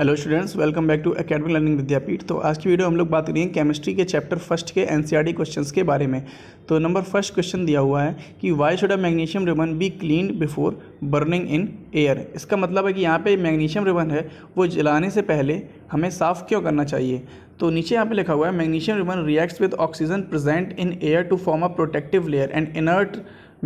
hello students welcome back to academic learning Vidyapeeth तो आज की वीडियो हम लोग बात करेंगे केमिस्ट्री के चैप्टर फर्स्ट के एनसीईआरटी क्वेश्चंस e के बारे में तो नंबर फर्स्ट क्वेश्चन दिया हुआ है कि why should a magnesium ribbon be clean before burning in air इसका मतलब है कि यहाँ पे मैग्नीशियम रिबन है वो जलाने से पहले हमें साफ़ क्यों करना चाहिए तो नीचे यहाँ पे लिखा हुआ है magnesium ribbon reacts with oxygen present in air to form a protective layer and inert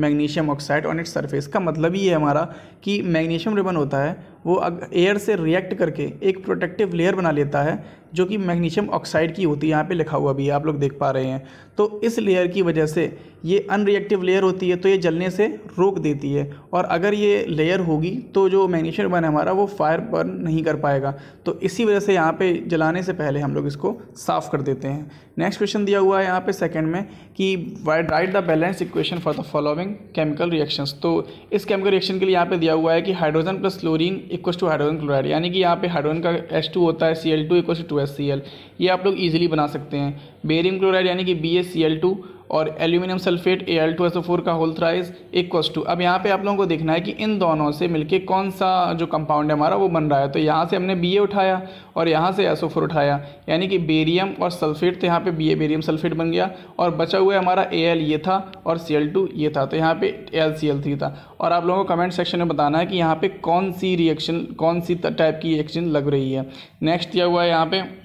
magnesium oxide on its surface का मतलब ये है हमारा कि मैग्नीशियम रिबन होता है वो एयर से रिएक्ट करके एक प्रोटेक्टिव लेयर बना लेता है जो कि मैग्नीशियम ऑक्साइड की होती है यहाँ पे लिखा हुआ भी है आप लोग देख पा रहे हैं तो इस लेयर की वजह से ये अनरिएक्टिव लेयर होती है तो ये जलने से रोक देती है और अगर ये लेयर होगी तो जो मैग्नीशियम बन हमारा वो फायर बर्न नहीं कर पाएगा तो इसी वजह से यहाँ पर जलाने से पहले हम लोग इसको साफ़ कर देते हैं नेक्स्ट क्वेश्चन दिया हुआ है यहाँ पर सेकेंड में कि write the balance equation for the following chemical reactions तो इस केमिकल रिएक्शन के लिए यहाँ पर दिया हुआ है कि hydrogen plus chlorine equal to hydrogen chloride यानी कि यहाँ पे हाइड्रोजन का एस टू होता है C L two equal to S C L ये आप लोग ईजिली बना सकते हैं बेरियम क्लोराइड यानी कि बी और aluminium sulphate A L two S O four का होल्थराइज इक्वस टू अब यहाँ पे आप लोगों को देखना है कि इन दोनों से मिलके कौन सा जो कंपाउंड है हमारा वो बन रहा है तो यहाँ से हमने बी ए उठाया और यहाँ से एस ओ फोर उठाया यानी कि बेरियम और सल्फेट तो यहाँ पे बी ए बेरियम सल्फेट बन गया और बचा हुआ हमारा ए एल ये था और सी एल टू ये था तो यहाँ पे एल सी एल थ्री था और आप लोगों को कमेंट सेक्शन में बताना है कि यहाँ पर कौन सी रिएक्शन कौन सी टाइप की रिएक्शन लग रही है नेक्स्ट क्या हुआ है यहाँ पर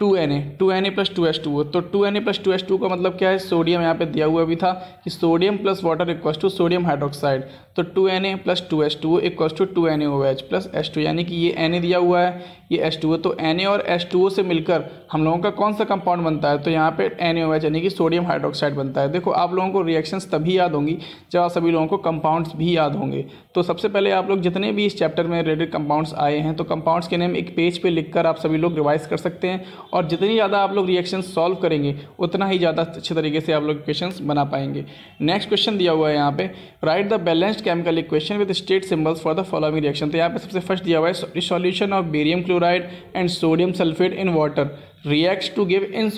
two N A two N A plus two S two O तो two N A plus two S two का मतलब क्या है सोडियम यहाँ पे दिया हुआ भी था कि sodium plus water equal to sodium hydroxide तो two N A plus two S two O two two N O H plus S two यानी कि ये एन ए दिया हुआ है ये एस टू ओ तो एन ए और एस टू ओ से मिलकर हम लोगों का कौन सा कंपाउंड बनता है तो यहाँ पे एन ए ओ एच यानी कि सोडियम हाइड्रोक्साइड बनता है देखो आप लोगों को रिएक्शंस तभी याद होंगी जब आप सभी लोगों को कंपाउंड्स भी याद होंगे तो सबसे पहले आप लोग जितने भी इस चैप्टर में रिलेटेड कंपाउंड्स आए हैं तो कंपाउंड्स के नेम एक पेज पर लिख कर आप सभी लोग रिवाइज कर सकते हैं और जितनी ज़्यादा आप लोग रिएक्शन सॉल्व करेंगे उतना ही ज़्यादा अच्छे तरीके से आप लोग क्वेश्चन बना पाएंगे नेक्स्ट क्वेश्चन दिया हुआ है यहाँ पे write the balanced chemical equation with state symbols for the following reaction तो यहाँ पे सबसे फर्स्ट दिया हुआ है solution of barium chloride and sodium sulphate in water reacts to give in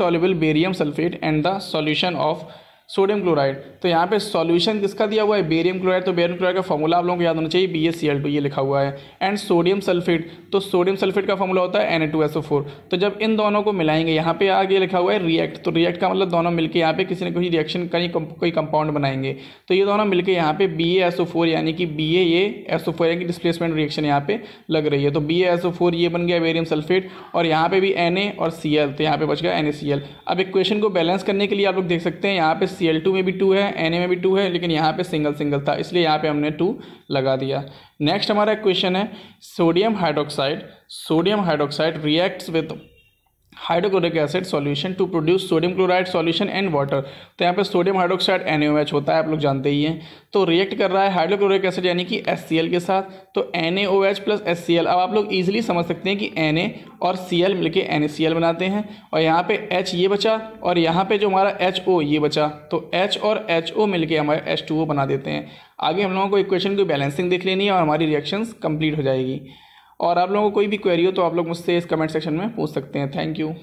barium sulphate and the solution of sodium chloride तो यहाँ पे सॉल्यूशन किसका दिया हुआ है बेरियम क्लोराइड तो बेरियम क्लोराइड का फॉर्मूला आप लोगों को याद होना चाहिए B S C L to ये लिखा हुआ है एंड सोडियम सल्फेट तो सोडियम सल्फेट का फॉर्मूला होता है N A two S O four तो जब इन दोनों को मिलाएंगे यहाँ पे आगे लिखा हुआ है रिएक्ट तो रिएक्ट का मतलब दोनों मिलकर यहाँ पे किसी ना किसी रिएक्शन का कोई कंपाउंड बनाएंगे तो ये दोनों मिलकर यहाँ पे B A S O four यानी कि B A S O four यानी कि डिस्प्लेसमेंट रिएक्शन यहाँ पे लग रही है तो B A S O four ये बन गया बेरियम सल्फेट और यहाँ पे भी एन ए और सी एल तो यहाँ पे बच गया एन ए सी एल अब इक्वेशन को बैलेंस करने के लिए आप लोग देख सकते हैं यहाँ पे सी एल टू में भी टू है एन ए में भी टू है लेकिन यहाँ पे सिंगल सिंगल था इसलिए यहाँ पे हमने टू लगा दिया नेक्स्ट हमारा क्वेश्चन है sodium hydroxide sodium hydroxide reacts with hydrochloric acid solution to produce sodium chloride solution and water तो यहाँ पे सोडियम हाइड्रोक्साइड एन होता है आप लोग जानते ही हैं तो रिएक्ट कर रहा है हाइड्रोक्लोरिक एसिड यानी कि एस के साथ तो एन प्लस एस अब आप लोग ईजिली समझ सकते हैं कि एन और सी एल मिलकर एन बनाते हैं और यहाँ पे एच ये बचा और यहाँ पे जो हमारा एच ओ ये बचा तो एच और एच ओ मिलकर हमारे एच टू ओ बना देते हैं आगे हम लोगों को इक्वेशन की बैलेंसिंग देख लेनी है और हमारी रिएक्शंस कंप्लीट हो जाएगी और आप लोगों को कोई भी क्वेरी हो तो आप लोग मुझसे इस कमेंट सेक्शन में पूछ सकते हैं थैंक यू